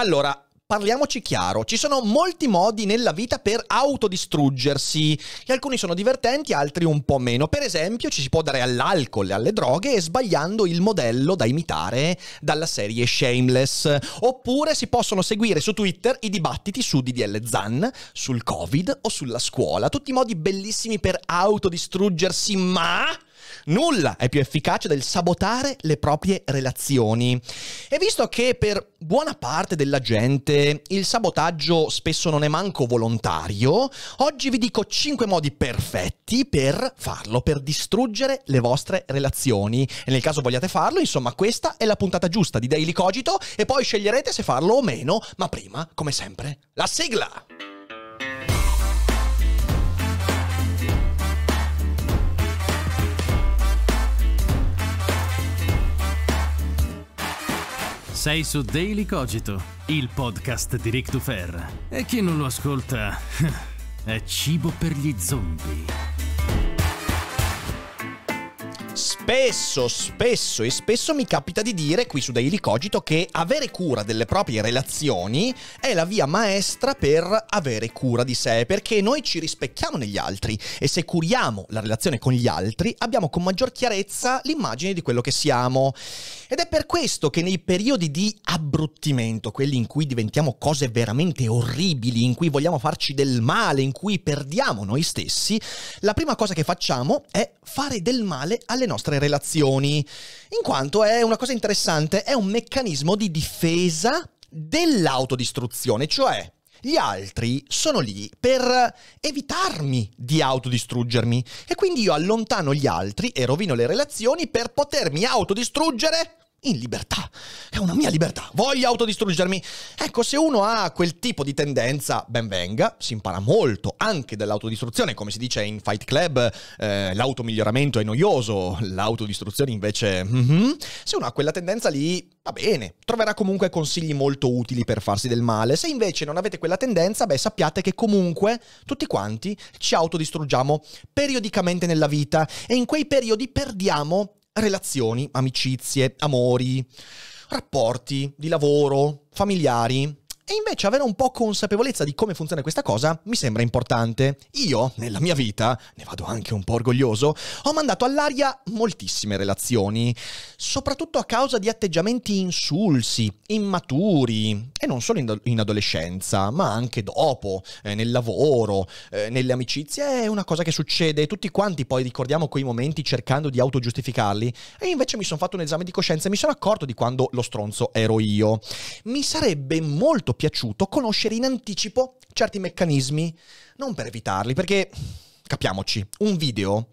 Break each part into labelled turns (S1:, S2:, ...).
S1: Allora, parliamoci chiaro, ci sono molti modi nella vita per autodistruggersi e alcuni sono divertenti, altri un po' meno. Per esempio ci si può dare all'alcol e alle droghe sbagliando il modello da imitare dalla serie Shameless. Oppure si possono seguire su Twitter i dibattiti su DDL Zan, sul Covid o sulla scuola. Tutti modi bellissimi per autodistruggersi, ma Nulla è più efficace del sabotare le proprie relazioni. E visto che per buona parte della gente il sabotaggio spesso non è manco volontario, oggi vi dico 5 modi perfetti per farlo, per distruggere le vostre relazioni. E nel caso vogliate farlo, insomma, questa è la puntata giusta di Daily Cogito e poi sceglierete se farlo o meno, ma prima, come sempre, la sigla! Sei su Daily Cogito, il podcast di Rick Dufer. E chi non lo ascolta è cibo per gli zombie. Spesso, spesso e spesso mi capita di dire qui su Daily Cogito che avere cura delle proprie relazioni è la via maestra per avere cura di sé, perché noi ci rispecchiamo negli altri e se curiamo la relazione con gli altri abbiamo con maggior chiarezza l'immagine di quello che siamo. Ed è per questo che nei periodi di abbruttimento, quelli in cui diventiamo cose veramente orribili, in cui vogliamo farci del male, in cui perdiamo noi stessi, la prima cosa che facciamo è fare del male alle nostre relazioni, in quanto è una cosa interessante, è un meccanismo di difesa dell'autodistruzione, cioè gli altri sono lì per evitarmi di autodistruggermi e quindi io allontano gli altri e rovino le relazioni per potermi autodistruggere in libertà. È una mia libertà. Voglio autodistruggermi. Ecco, se uno ha quel tipo di tendenza, ben venga, si impara molto anche dall'autodistruzione. Come si dice in Fight Club, eh, l'automiglioramento è noioso, l'autodistruzione invece... Mm-hmm. Se uno ha quella tendenza lì, va bene, troverà comunque consigli molto utili per farsi del male. Se invece non avete quella tendenza, beh, sappiate che comunque tutti quanti ci autodistruggiamo periodicamente nella vita e in quei periodi perdiamo relazioni, amicizie, amori, rapporti di lavoro, familiari, e invece avere un po' consapevolezza di come funziona questa cosa mi sembra importante. Io, nella mia vita, ne vado anche un po' orgoglioso, ho mandato all'aria moltissime relazioni, soprattutto a causa di atteggiamenti insulsi, immaturi, e non solo in, in adolescenza, ma anche dopo, eh, nel lavoro, eh, nelle amicizie, è una cosa che succede, tutti quanti poi ricordiamo quei momenti cercando di autogiustificarli, e invece mi sono fatto un esame di coscienza e mi sono accorto di quando lo stronzo ero io. Mi sarebbe molto piaciuto conoscere in anticipo certi meccanismi, non per evitarli, perché capiamoci, un video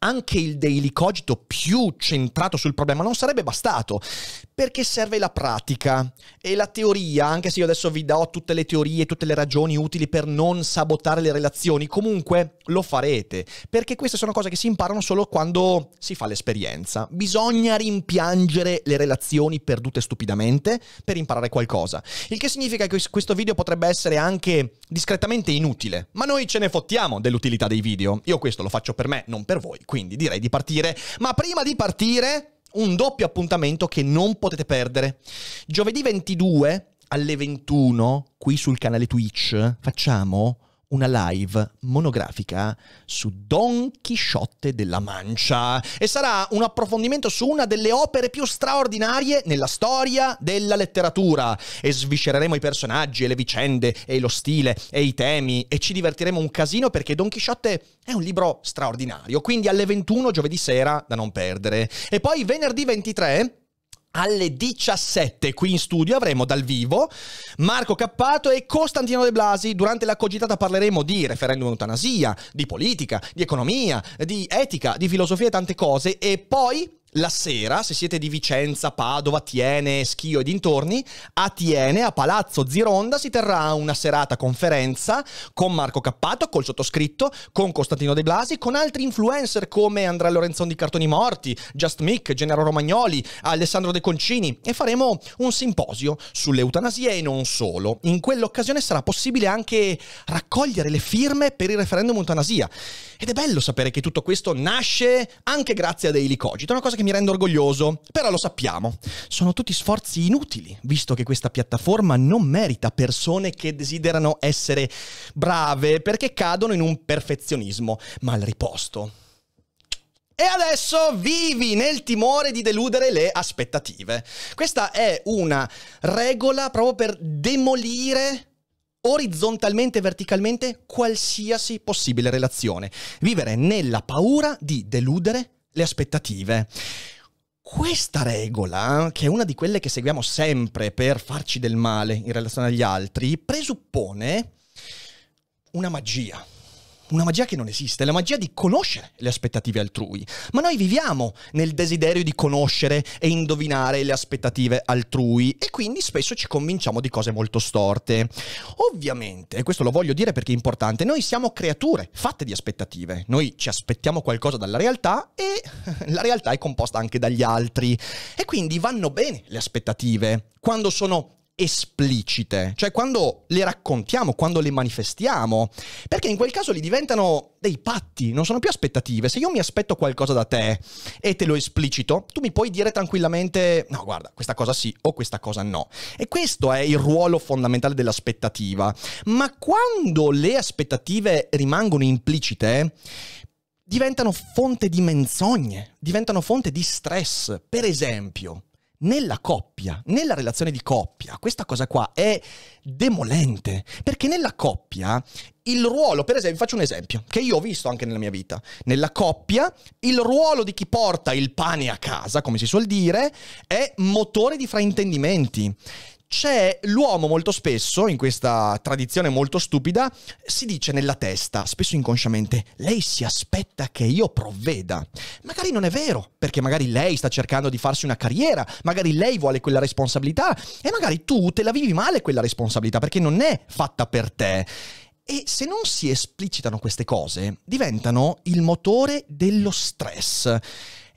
S1: anche il daily cogito più centrato sul problema non sarebbe bastato, perché serve la pratica e la teoria, anche se io adesso vi do tutte le teorie, tutte le ragioni utili per non sabotare le relazioni, comunque lo farete, perché queste sono cose che si imparano solo quando si fa l'esperienza. Bisogna rimpiangere le relazioni perdute stupidamente per imparare qualcosa, il che significa che questo video potrebbe essere anche discretamente inutile, ma noi ce ne fottiamo dell'utilità dei video. Io questo lo faccio per me, non per voi. Quindi direi di partire. Ma prima di partire, un doppio appuntamento che non potete perdere. Giovedì 22 alle 21, qui sul canale Twitch, facciamo una live monografica su Don Chisciotte della Mancia e sarà un approfondimento su una delle opere più straordinarie nella storia della letteratura e sviscereremo i personaggi e le vicende e lo stile e i temi e ci divertiremo un casino perché Don Chisciotte è un libro straordinario, quindi alle 21 giovedì sera da non perdere. E poi venerdì 23 alle 17 qui in studio avremo dal vivo Marco Cappato e Costantino De Blasi. Durante la cogitata parleremo di referendum eutanasia, di politica, di economia, di etica, di filosofia e tante cose e poi la sera, se siete di Vicenza, Padova, Tiene, Schio e dintorni, a Tiene, a Palazzo Zironda, si terrà una serata conferenza con Marco Cappato, col sottoscritto, con Costantino De Blasi, con altri influencer come Andrea Lorenzon di Cartoni Morti, Just Mick, Gennaro Romagnoli, Alessandro De Concini e faremo un simposio sull'eutanasia e non solo. In quell'occasione sarà possibile anche raccogliere le firme per il referendum eutanasia. Ed è bello sapere che tutto questo nasce anche grazie a Daily Cogito, una cosa che mi rende orgoglioso, però lo sappiamo. Sono tutti sforzi inutili, visto che questa piattaforma non merita persone che desiderano essere brave perché cadono in un perfezionismo mal riposto. E adesso vivi nel timore di deludere le aspettative. Questa è una regola proprio per demolire orizzontalmente e verticalmente qualsiasi possibile relazione. Vivere nella paura di deludere le aspettative. Questa regola, che è una di quelle che seguiamo sempre per farci del male in relazione agli altri, presuppone una magia una magia che non esiste, la magia di conoscere le aspettative altrui. Ma noi viviamo nel desiderio di conoscere e indovinare le aspettative altrui e quindi spesso ci convinciamo di cose molto storte. Ovviamente, e questo lo voglio dire perché è importante, noi siamo creature fatte di aspettative, noi ci aspettiamo qualcosa dalla realtà e la realtà è composta anche dagli altri e quindi vanno bene le aspettative quando sono esplicite, cioè quando le raccontiamo, quando le manifestiamo, perché in quel caso li diventano dei patti, non sono più aspettative. Se io mi aspetto qualcosa da te e te lo esplicito, tu mi puoi dire tranquillamente no, guarda, questa cosa sì o questa cosa no. E questo è il ruolo fondamentale dell'aspettativa. Ma quando le aspettative rimangono implicite, diventano fonte di menzogne, diventano fonte di stress. Per esempio, nella coppia, nella relazione di coppia, questa cosa qua è demolente, perché nella coppia il ruolo, per esempio, faccio un esempio che io ho visto anche nella mia vita, nella coppia il ruolo di chi porta il pane a casa, come si suol dire, è motore di fraintendimenti c'è l'uomo molto spesso, in questa tradizione molto stupida, si dice nella testa, spesso inconsciamente, lei si aspetta che io provveda. Magari non è vero, perché magari lei sta cercando di farsi una carriera, magari lei vuole quella responsabilità e magari tu te la vivi male quella responsabilità perché non è fatta per te. E se non si esplicitano queste cose, diventano il motore dello stress. E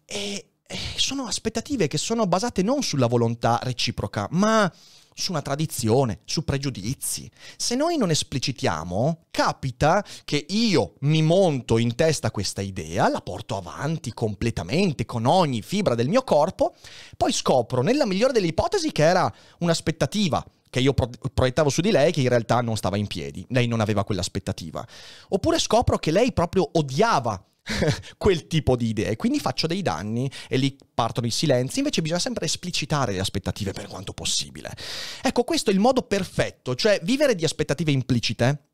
S1: eh, sono aspettative che sono basate non sulla volontà reciproca, ma su una tradizione, su pregiudizi. Se noi non esplicitiamo, capita che io mi monto in testa questa idea, la porto avanti completamente con ogni fibra del mio corpo, poi scopro nella migliore delle ipotesi che era un'aspettativa che io pro- proiettavo su di lei che in realtà non stava in piedi, lei non aveva quell'aspettativa. Oppure scopro che lei proprio odiava quel tipo di idee, quindi faccio dei danni e lì partono i silenzi, invece bisogna sempre esplicitare le aspettative per quanto possibile. Ecco, questo è il modo perfetto, cioè vivere di aspettative implicite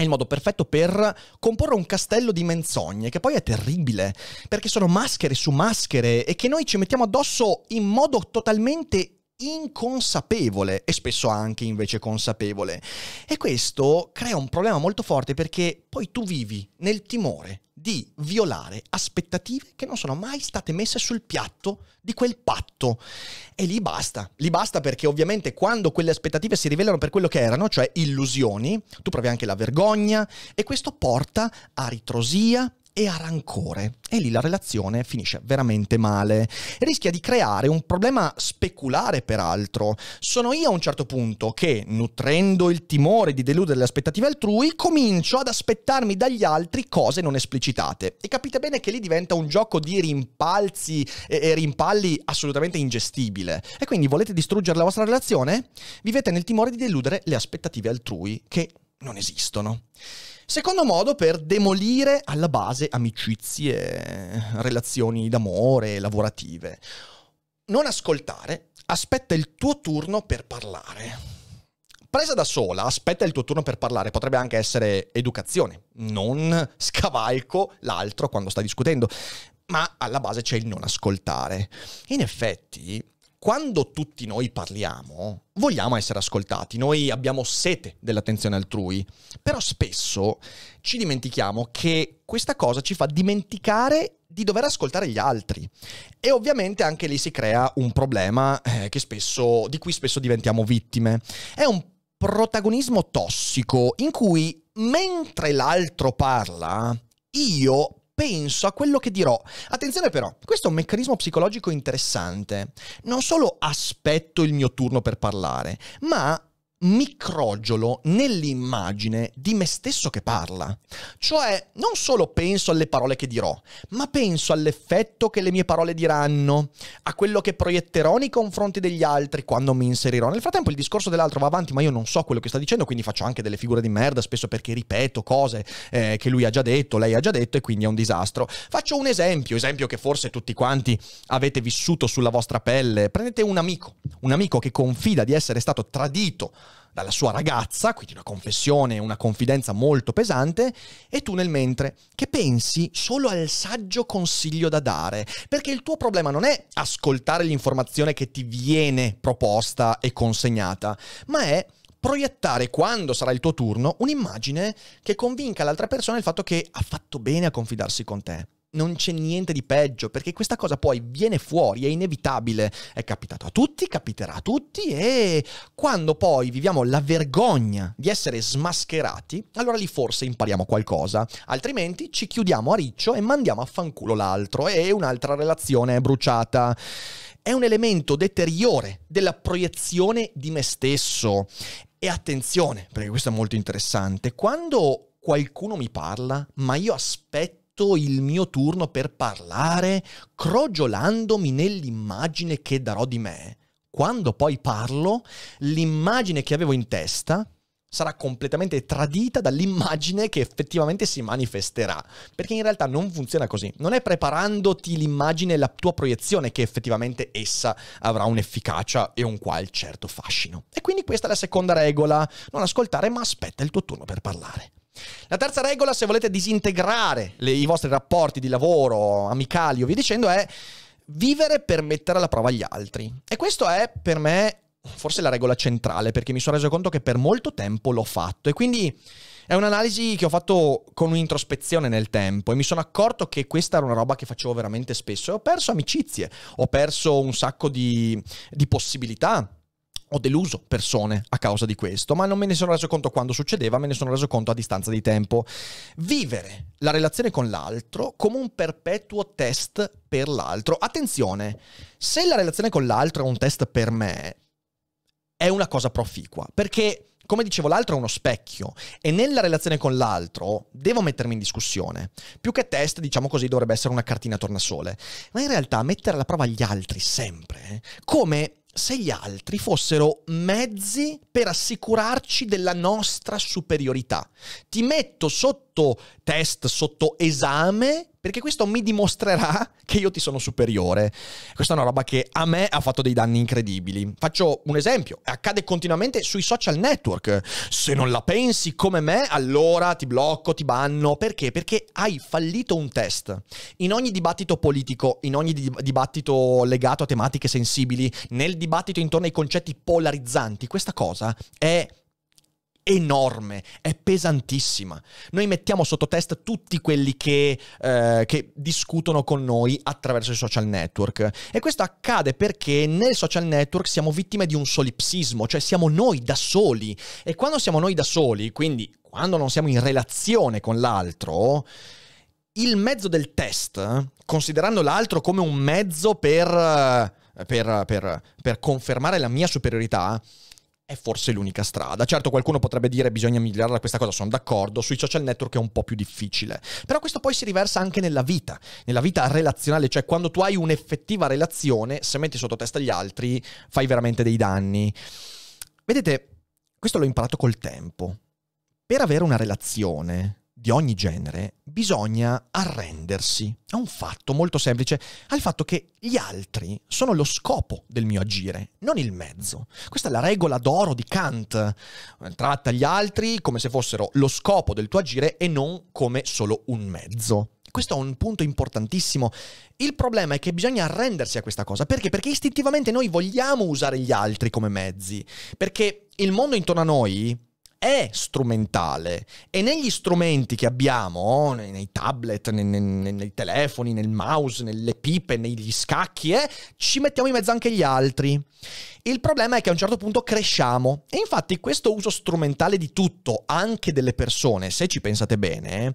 S1: è il modo perfetto per comporre un castello di menzogne, che poi è terribile, perché sono maschere su maschere e che noi ci mettiamo addosso in modo totalmente inconsapevole e spesso anche invece consapevole. E questo crea un problema molto forte perché poi tu vivi nel timore di violare aspettative che non sono mai state messe sul piatto di quel patto. E lì basta, lì basta perché ovviamente quando quelle aspettative si rivelano per quello che erano, cioè illusioni, tu provi anche la vergogna e questo porta a ritrosia, e ha rancore. E lì la relazione finisce veramente male. Rischia di creare un problema speculare, peraltro. Sono io a un certo punto che, nutrendo il timore di deludere le aspettative altrui, comincio ad aspettarmi dagli altri cose non esplicitate. E capite bene che lì diventa un gioco di rimpalzi e, rimpalli assolutamente ingestibile. E quindi volete distruggere la vostra relazione? Vivete nel timore di deludere le aspettative altrui, che non esistono. Secondo modo per demolire alla base amicizie, relazioni d'amore, lavorative. Non ascoltare, aspetta il tuo turno per parlare. Presa da sola, aspetta il tuo turno per parlare, potrebbe anche essere educazione, non scavalco l'altro quando sta discutendo, ma alla base c'è il non ascoltare. In effetti, quando tutti noi parliamo, vogliamo essere ascoltati, noi abbiamo sete dell'attenzione altrui, però spesso ci dimentichiamo che questa cosa ci fa dimenticare di dover ascoltare gli altri. E ovviamente anche lì si crea un problema eh, spesso, di cui spesso diventiamo vittime. È un protagonismo tossico in cui mentre l'altro parla, io penso a quello che dirò. Attenzione però, questo è un meccanismo psicologico interessante. Non solo aspetto il mio turno per parlare, ma microgiolo nell'immagine di me stesso che parla. Cioè, non solo penso alle parole che dirò, ma penso all'effetto che le mie parole diranno, a quello che proietterò nei confronti degli altri quando mi inserirò. Nel frattempo il discorso dell'altro va avanti, ma io non so quello che sta dicendo, quindi faccio anche delle figure di merda, spesso perché ripeto cose eh, che lui ha già detto, lei ha già detto, e quindi è un disastro. Faccio un esempio, esempio che forse tutti quanti avete vissuto sulla vostra pelle. Prendete un amico, un amico che confida di essere stato tradito dalla sua ragazza, quindi una confessione, una confidenza molto pesante, e tu nel mentre che pensi solo al saggio consiglio da dare, perché il tuo problema non è ascoltare l'informazione che ti viene proposta e consegnata, ma è proiettare quando sarà il tuo turno un'immagine che convinca l'altra persona il fatto che ha fatto bene a confidarsi con te non c'è niente di peggio, perché questa cosa poi viene fuori, è inevitabile, è capitato a tutti, capiterà a tutti e quando poi viviamo la vergogna di essere smascherati, allora lì forse impariamo qualcosa, altrimenti ci chiudiamo a riccio e mandiamo a fanculo l'altro e un'altra relazione è bruciata è un elemento deteriore della proiezione di me stesso. E attenzione, perché questo è molto interessante, quando qualcuno mi parla, ma io aspetto finito il mio turno per parlare, crogiolandomi nell'immagine che darò di me, quando poi parlo, l'immagine che avevo in testa sarà completamente tradita dall'immagine che effettivamente si manifesterà, perché in realtà non funziona così. Non è preparandoti l'immagine e la tua proiezione che effettivamente essa avrà un'efficacia e un qual certo fascino. E quindi questa è la seconda regola, non ascoltare ma aspetta il tuo turno per parlare. La terza regola, se volete disintegrare le, i vostri rapporti di lavoro, amicali o via dicendo, è vivere per mettere alla prova gli altri. E questo è per me forse la regola centrale, perché mi sono reso conto che per molto tempo l'ho fatto. E quindi è un'analisi che ho fatto con un'introspezione nel tempo e mi sono accorto che questa era una roba che facevo veramente spesso e ho perso amicizie, ho perso un sacco di, di possibilità ho deluso persone a causa di questo, ma non me ne sono reso conto quando succedeva, me ne sono reso conto a distanza di tempo. Vivere la relazione con l'altro come un perpetuo test per l'altro. Attenzione, se la relazione con l'altro è un test per me, è una cosa proficua, perché come dicevo l'altro è uno specchio e nella relazione con l'altro devo mettermi in discussione. Più che test, diciamo così, dovrebbe essere una cartina tornasole. Ma in realtà mettere alla prova gli altri sempre, come se gli altri fossero mezzi per assicurarci della nostra superiorità. Ti metto sotto test, sotto esame, perché questo mi dimostrerà che io ti sono superiore. Questa è una roba che a me ha fatto dei danni incredibili. Faccio un esempio, accade continuamente sui social network. Se non la pensi come me, allora ti blocco, ti banno. Perché? Perché hai fallito un test. In ogni dibattito politico, in ogni dibattito legato a tematiche sensibili, nel dibattito intorno ai concetti polarizzanti, questa cosa è enorme, è pesantissima. Noi mettiamo sotto test tutti quelli che, eh, che, discutono con noi attraverso i social network. E questo accade perché nel social network siamo vittime di un solipsismo, cioè siamo noi da soli. E quando siamo noi da soli, quindi quando non siamo in relazione con l'altro, il mezzo del test, considerando l'altro come un mezzo per, eh, per, per, per confermare la mia superiorità, è forse l'unica strada. Certo, qualcuno potrebbe dire bisogna migliorare questa cosa, sono d'accordo, sui social network è un po' più difficile. Però questo poi si riversa anche nella vita, nella vita relazionale, cioè quando tu hai un'effettiva relazione, se metti sotto testa gli altri, fai veramente dei danni. Vedete, questo l'ho imparato col tempo. Per avere una relazione di ogni genere, bisogna arrendersi a un fatto molto semplice, al fatto che gli altri sono lo scopo del mio agire, non il mezzo. Questa è la regola d'oro di Kant. Tratta gli altri come se fossero lo scopo del tuo agire e non come solo un mezzo. Questo è un punto importantissimo. Il problema è che bisogna arrendersi a questa cosa. Perché? Perché istintivamente noi vogliamo usare gli altri come mezzi. Perché il mondo intorno a noi è strumentale e negli strumenti che abbiamo, nei, nei tablet, nei, nei, nei, telefoni, nel mouse, nelle pipe, negli scacchi, eh, ci mettiamo in mezzo anche gli altri. Il problema è che a un certo punto cresciamo e infatti questo uso strumentale di tutto, anche delle persone, se ci pensate bene,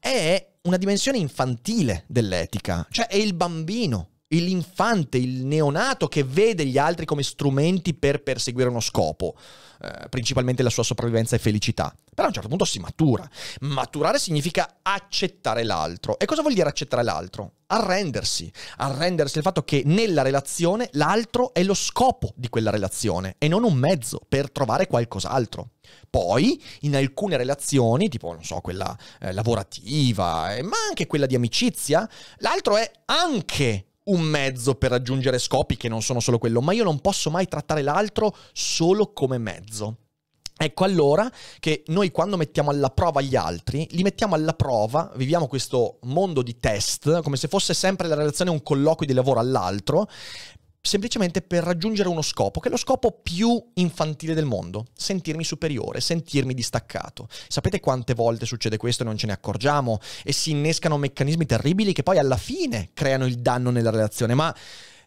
S1: è una dimensione infantile dell'etica, cioè è il bambino l'infante, il neonato che vede gli altri come strumenti per perseguire uno scopo, eh, principalmente la sua sopravvivenza e felicità. Però a un certo punto si matura. Maturare significa accettare l'altro. E cosa vuol dire accettare l'altro? Arrendersi. Arrendersi al fatto che nella relazione l'altro è lo scopo di quella relazione e non un mezzo per trovare qualcos'altro. Poi, in alcune relazioni, tipo, non so, quella eh, lavorativa, eh, ma anche quella di amicizia, l'altro è anche un mezzo per raggiungere scopi che non sono solo quello, ma io non posso mai trattare l'altro solo come mezzo. Ecco allora che noi quando mettiamo alla prova gli altri, li mettiamo alla prova, viviamo questo mondo di test, come se fosse sempre la relazione un colloquio di lavoro all'altro, semplicemente per raggiungere uno scopo, che è lo scopo più infantile del mondo, sentirmi superiore, sentirmi distaccato. Sapete quante volte succede questo e non ce ne accorgiamo e si innescano meccanismi terribili che poi alla fine creano il danno nella relazione, ma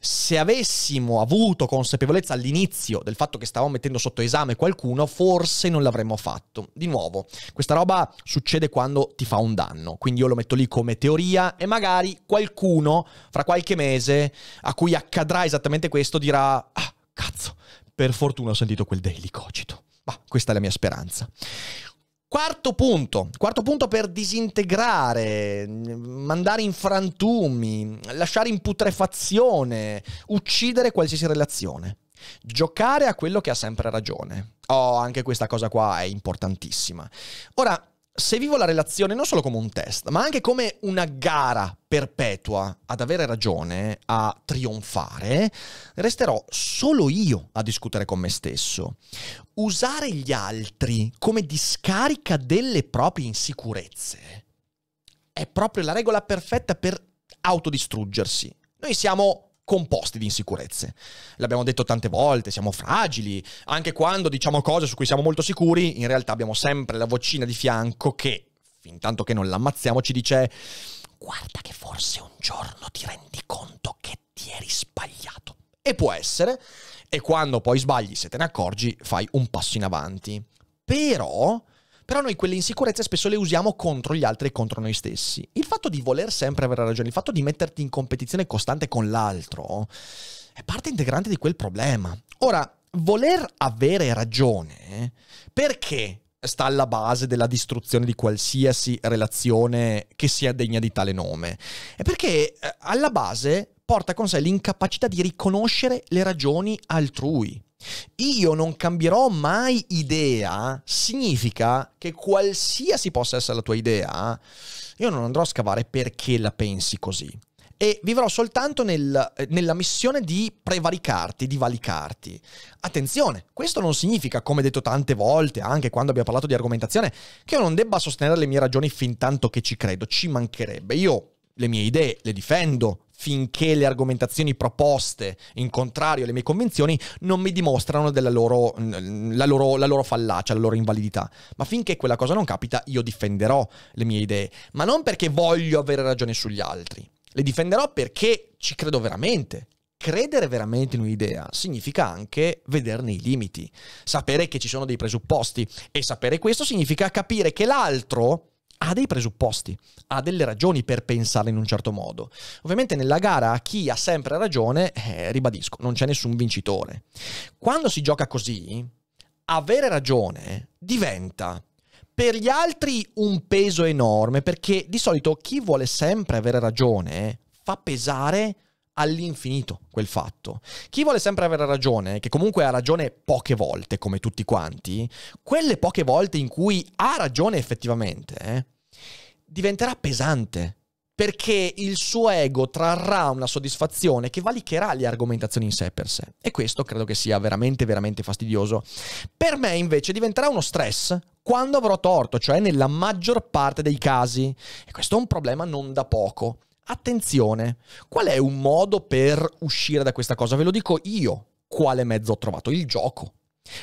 S1: se avessimo avuto consapevolezza all'inizio del fatto che stavamo mettendo sotto esame qualcuno, forse non l'avremmo fatto. Di nuovo, questa roba succede quando ti fa un danno, quindi io lo metto lì come teoria e magari qualcuno fra qualche mese a cui accadrà esattamente questo dirà, ah, cazzo, per fortuna ho sentito quel daily cogito. Ma questa è la mia speranza. Quarto punto, quarto punto per disintegrare, mandare in frantumi, lasciare in putrefazione, uccidere qualsiasi relazione. Giocare a quello che ha sempre ragione. Oh, anche questa cosa qua è importantissima. Ora, se vivo la relazione non solo come un test, ma anche come una gara perpetua ad avere ragione, a trionfare, resterò solo io a discutere con me stesso. Usare gli altri come discarica delle proprie insicurezze è proprio la regola perfetta per autodistruggersi. Noi siamo composti di insicurezze. L'abbiamo detto tante volte, siamo fragili, anche quando diciamo cose su cui siamo molto sicuri, in realtà abbiamo sempre la vocina di fianco che, fin tanto che non l'ammazziamo, ci dice guarda che forse un giorno ti rendi conto che ti eri sbagliato. E può essere, e quando poi sbagli, se te ne accorgi, fai un passo in avanti. Però però noi quelle insicurezze spesso le usiamo contro gli altri e contro noi stessi. Il fatto di voler sempre avere ragione, il fatto di metterti in competizione costante con l'altro, è parte integrante di quel problema. Ora, voler avere ragione, perché sta alla base della distruzione di qualsiasi relazione che sia degna di tale nome? È perché eh, alla base porta con sé l'incapacità di riconoscere le ragioni altrui. Io non cambierò mai idea significa che qualsiasi possa essere la tua idea, io non andrò a scavare perché la pensi così. E vivrò soltanto nel, nella missione di prevaricarti, di valicarti. Attenzione, questo non significa, come detto tante volte, anche quando abbiamo parlato di argomentazione, che io non debba sostenere le mie ragioni fin tanto che ci credo, ci mancherebbe. Io le mie idee, le difendo finché le argomentazioni proposte in contrario alle mie convinzioni non mi dimostrano loro, la, loro, la loro fallacia, la loro invalidità. Ma finché quella cosa non capita, io difenderò le mie idee, ma non perché voglio avere ragione sugli altri. Le difenderò perché ci credo veramente, credere veramente in un'idea significa anche vederne i limiti, sapere che ci sono dei presupposti e sapere questo significa capire che l'altro ha dei presupposti, ha delle ragioni per pensare in un certo modo. Ovviamente nella gara chi ha sempre ragione, eh, ribadisco, non c'è nessun vincitore. Quando si gioca così, avere ragione diventa per gli altri un peso enorme, perché di solito chi vuole sempre avere ragione fa pesare all'infinito quel fatto. Chi vuole sempre avere ragione, che comunque ha ragione poche volte, come tutti quanti, quelle poche volte in cui ha ragione effettivamente, eh, diventerà pesante. Perché il suo ego trarrà una soddisfazione che valicherà le argomentazioni in sé per sé. E questo credo che sia veramente, veramente fastidioso. Per me invece diventerà uno stress quando avrò torto, cioè nella maggior parte dei casi. E questo è un problema non da poco Attenzione, qual è un modo per uscire da questa cosa? Ve lo dico io quale mezzo ho trovato, il gioco.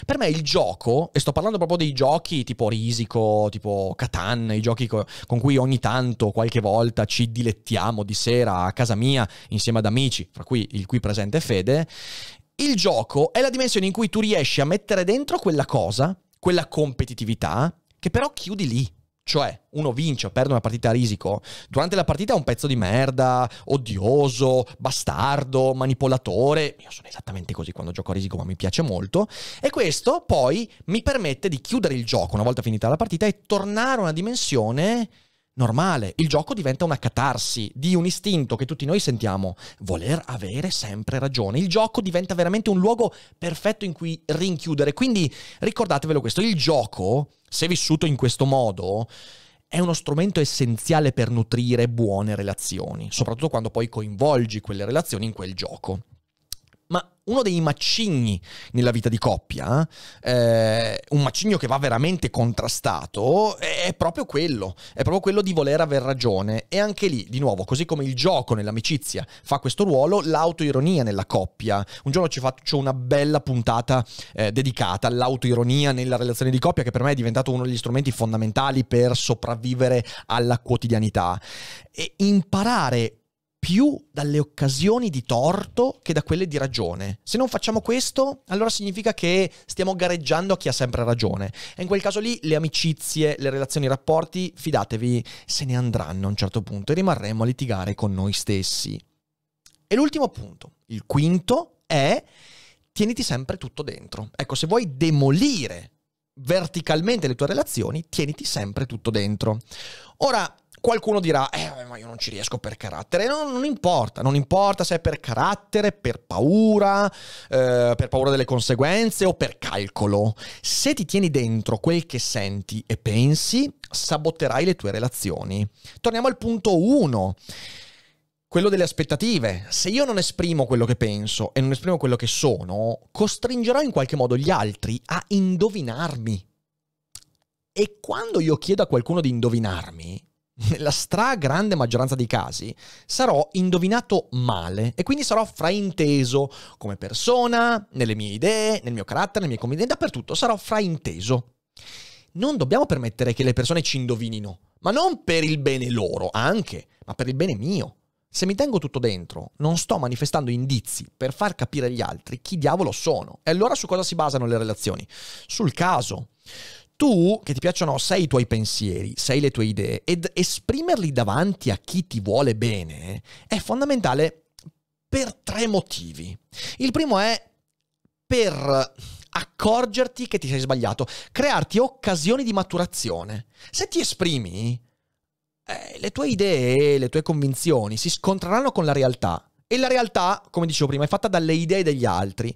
S1: Per me il gioco, e sto parlando proprio dei giochi tipo Risico, tipo Catan, i giochi con cui ogni tanto, qualche volta, ci dilettiamo di sera a casa mia insieme ad amici, fra cui il qui presente Fede, il gioco è la dimensione in cui tu riesci a mettere dentro quella cosa, quella competitività, che però chiudi lì. Cioè, uno vince o perde una partita a risico, durante la partita è un pezzo di merda, odioso, bastardo, manipolatore. Io sono esattamente così quando gioco a risico, ma mi piace molto. E questo poi mi permette di chiudere il gioco una volta finita la partita e tornare a una dimensione normale. Il gioco diventa una catarsi di un istinto che tutti noi sentiamo, voler avere sempre ragione. Il gioco diventa veramente un luogo perfetto in cui rinchiudere. Quindi ricordatevelo questo, il gioco, se vissuto in questo modo, è uno strumento essenziale per nutrire buone relazioni, soprattutto quando poi coinvolgi quelle relazioni in quel gioco ma uno dei macigni nella vita di coppia, eh, un macigno che va veramente contrastato, è proprio quello, è proprio quello di voler aver ragione. E anche lì, di nuovo, così come il gioco nell'amicizia fa questo ruolo, l'autoironia nella coppia. Un giorno ci faccio una bella puntata eh, dedicata all'autoironia nella relazione di coppia, che per me è diventato uno degli strumenti fondamentali per sopravvivere alla quotidianità. E imparare più dalle occasioni di torto che da quelle di ragione. Se non facciamo questo, allora significa che stiamo gareggiando a chi ha sempre ragione. E in quel caso lì le amicizie, le relazioni, i rapporti, fidatevi, se ne andranno a un certo punto e rimarremo a litigare con noi stessi. E l'ultimo punto, il quinto, è tieniti sempre tutto dentro. Ecco, se vuoi demolire verticalmente le tue relazioni, tieniti sempre tutto dentro. Ora, Qualcuno dirà, eh, ma io non ci riesco per carattere. No, non importa, non importa se è per carattere, per paura, eh, per paura delle conseguenze o per calcolo. Se ti tieni dentro quel che senti e pensi, saboterai le tue relazioni. Torniamo al punto 1 quello delle aspettative. Se io non esprimo quello che penso e non esprimo quello che sono, costringerò in qualche modo gli altri a indovinarmi. E quando io chiedo a qualcuno di indovinarmi, nella stragrande maggioranza dei casi, sarò indovinato male e quindi sarò frainteso come persona, nelle mie idee, nel mio carattere, nelle mie convinzioni, dappertutto sarò frainteso. Non dobbiamo permettere che le persone ci indovinino, ma non per il bene loro, anche, ma per il bene mio. Se mi tengo tutto dentro, non sto manifestando indizi per far capire agli altri chi diavolo sono. E allora su cosa si basano le relazioni? Sul caso, tu, che ti piacciono, sei i tuoi pensieri, sei le tue idee, ed esprimerli davanti a chi ti vuole bene è fondamentale per tre motivi. Il primo è per accorgerti che ti sei sbagliato, crearti occasioni di maturazione. Se ti esprimi, eh, le tue idee, le tue convinzioni si scontreranno con la realtà e la realtà, come dicevo prima, è fatta dalle idee degli altri.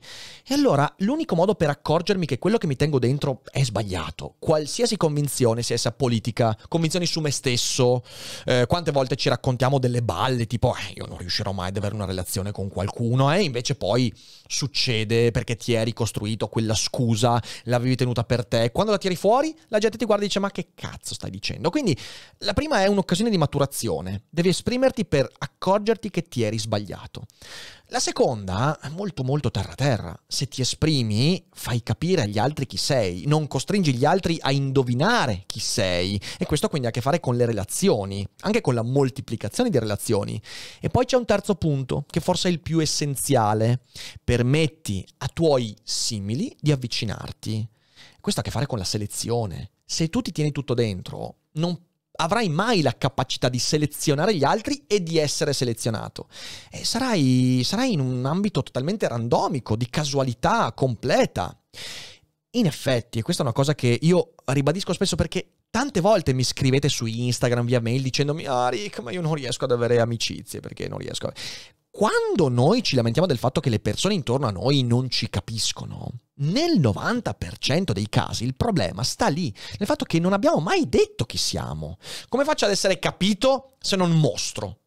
S1: E allora l'unico modo per accorgermi che quello che mi tengo dentro è sbagliato, qualsiasi convinzione, sia essa politica, convinzioni su me stesso, eh, quante volte ci raccontiamo delle balle, tipo eh, io non riuscirò mai ad avere una relazione con qualcuno, e eh, invece poi succede perché ti eri costruito quella scusa, l'avevi tenuta per te. Quando la tiri fuori, la gente ti guarda e dice ma che cazzo stai dicendo? Quindi la prima è un'occasione di maturazione, devi esprimerti per accorgerti che ti eri sbagliato passato. La seconda è molto molto terra terra. Se ti esprimi, fai capire agli altri chi sei, non costringi gli altri a indovinare chi sei e questo quindi ha a che fare con le relazioni, anche con la moltiplicazione di relazioni. E poi c'è un terzo punto che forse è il più essenziale. Permetti a tuoi simili di avvicinarti. Questo ha a che fare con la selezione. Se tu ti tieni tutto dentro, non avrai mai la capacità di selezionare gli altri e di essere selezionato. E sarai, sarai in un ambito totalmente randomico, di casualità completa. In effetti, e questa è una cosa che io ribadisco spesso perché tante volte mi scrivete su Instagram via mail dicendomi ah Rick ma io non riesco ad avere amicizie perché non riesco a quando noi ci lamentiamo del fatto che le persone intorno a noi non ci capiscono, nel 90% dei casi il problema sta lì, nel fatto che non abbiamo mai detto chi siamo. Come faccio ad essere capito se non mostro?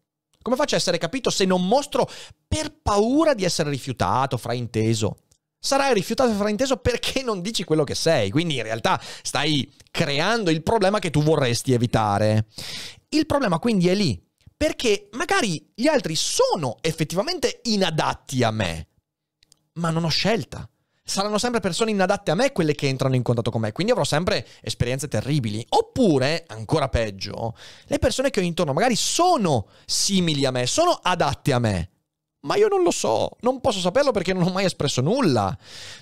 S1: Come faccio ad essere capito se non mostro per paura di essere rifiutato, frainteso? Sarai rifiutato e frainteso perché non dici quello che sei, quindi in realtà stai creando il problema che tu vorresti evitare. Il problema quindi è lì, perché magari gli altri sono effettivamente inadatti a me, ma non ho scelta. Saranno sempre persone inadatte a me quelle che entrano in contatto con me, quindi avrò sempre esperienze terribili. Oppure, ancora peggio, le persone che ho intorno magari sono simili a me, sono adatte a me, ma io non lo so, non posso saperlo perché non ho mai espresso nulla.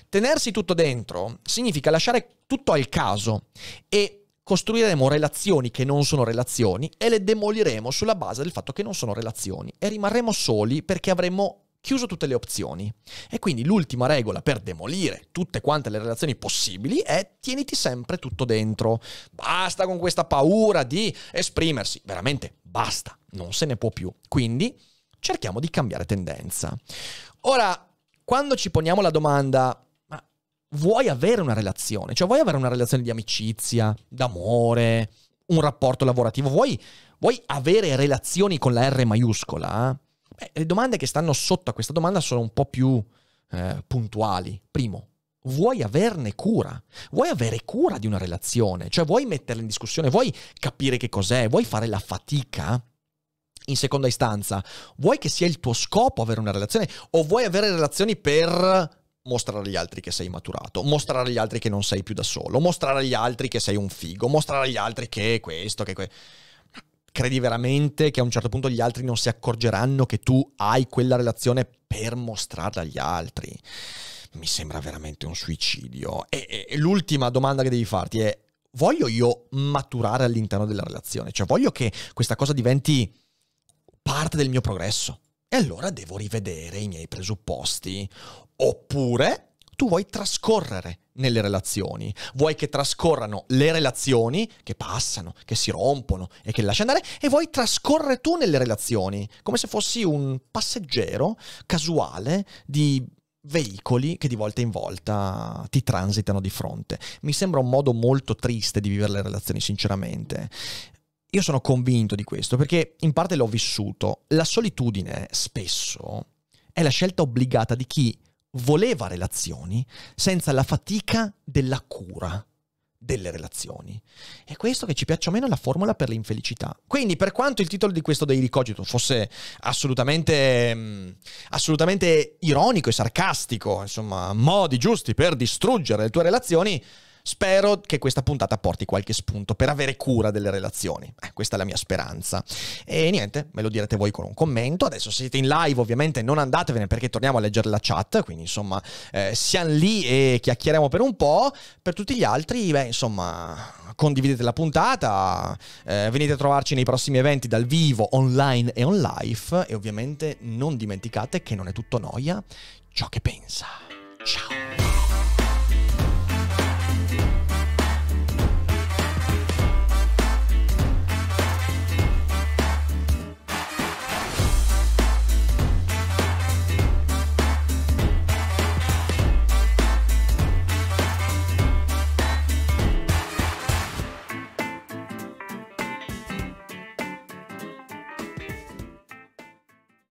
S1: Tenersi tutto dentro significa lasciare tutto al caso e costruiremo relazioni che non sono relazioni e le demoliremo sulla base del fatto che non sono relazioni e rimarremo soli perché avremo chiuso tutte le opzioni. E quindi l'ultima regola per demolire tutte quante le relazioni possibili è tieniti sempre tutto dentro. Basta con questa paura di esprimersi, veramente basta, non se ne può più. Quindi cerchiamo di cambiare tendenza. Ora, quando ci poniamo la domanda vuoi avere una relazione, cioè vuoi avere una relazione di amicizia, d'amore, un rapporto lavorativo, vuoi, vuoi avere relazioni con la R maiuscola? Beh, le domande che stanno sotto a questa domanda sono un po' più eh, puntuali. Primo, vuoi averne cura, vuoi avere cura di una relazione, cioè vuoi metterla in discussione, vuoi capire che cos'è, vuoi fare la fatica. In seconda istanza, vuoi che sia il tuo scopo avere una relazione o vuoi avere relazioni per mostrare agli altri che sei maturato, mostrare agli altri che non sei più da solo, mostrare agli altri che sei un figo, mostrare agli altri che è questo, che è questo. Credi veramente che a un certo punto gli altri non si accorgeranno che tu hai quella relazione per mostrarla agli altri? Mi sembra veramente un suicidio. E, e, e l'ultima domanda che devi farti è, voglio io maturare all'interno della relazione? Cioè voglio che questa cosa diventi parte del mio progresso? e allora devo rivedere i miei presupposti. Oppure tu vuoi trascorrere nelle relazioni, vuoi che trascorrano le relazioni che passano, che si rompono e che lasci andare e vuoi trascorrere tu nelle relazioni, come se fossi un passeggero casuale di veicoli che di volta in volta ti transitano di fronte. Mi sembra un modo molto triste di vivere le relazioni, sinceramente. Io sono convinto di questo perché in parte l'ho vissuto. La solitudine spesso è la scelta obbligata di chi voleva relazioni senza la fatica della cura delle relazioni. È questo che ci piaccia o meno la formula per l'infelicità. Quindi, per quanto il titolo di questo Daily Cogito fosse assolutamente, mm, assolutamente ironico e sarcastico, insomma, modi giusti per distruggere le tue relazioni, Spero che questa puntata porti qualche spunto per avere cura delle relazioni. Eh, questa è la mia speranza. E niente, me lo direte voi con un commento. Adesso se siete in live ovviamente non andatevene perché torniamo a leggere la chat, quindi insomma eh, siamo lì e chiacchieremo per un po'. Per tutti gli altri, beh insomma condividete la puntata, eh, venite a trovarci nei prossimi eventi dal vivo, online e on live e ovviamente non dimenticate che non è tutto noia ciò che pensa. Ciao!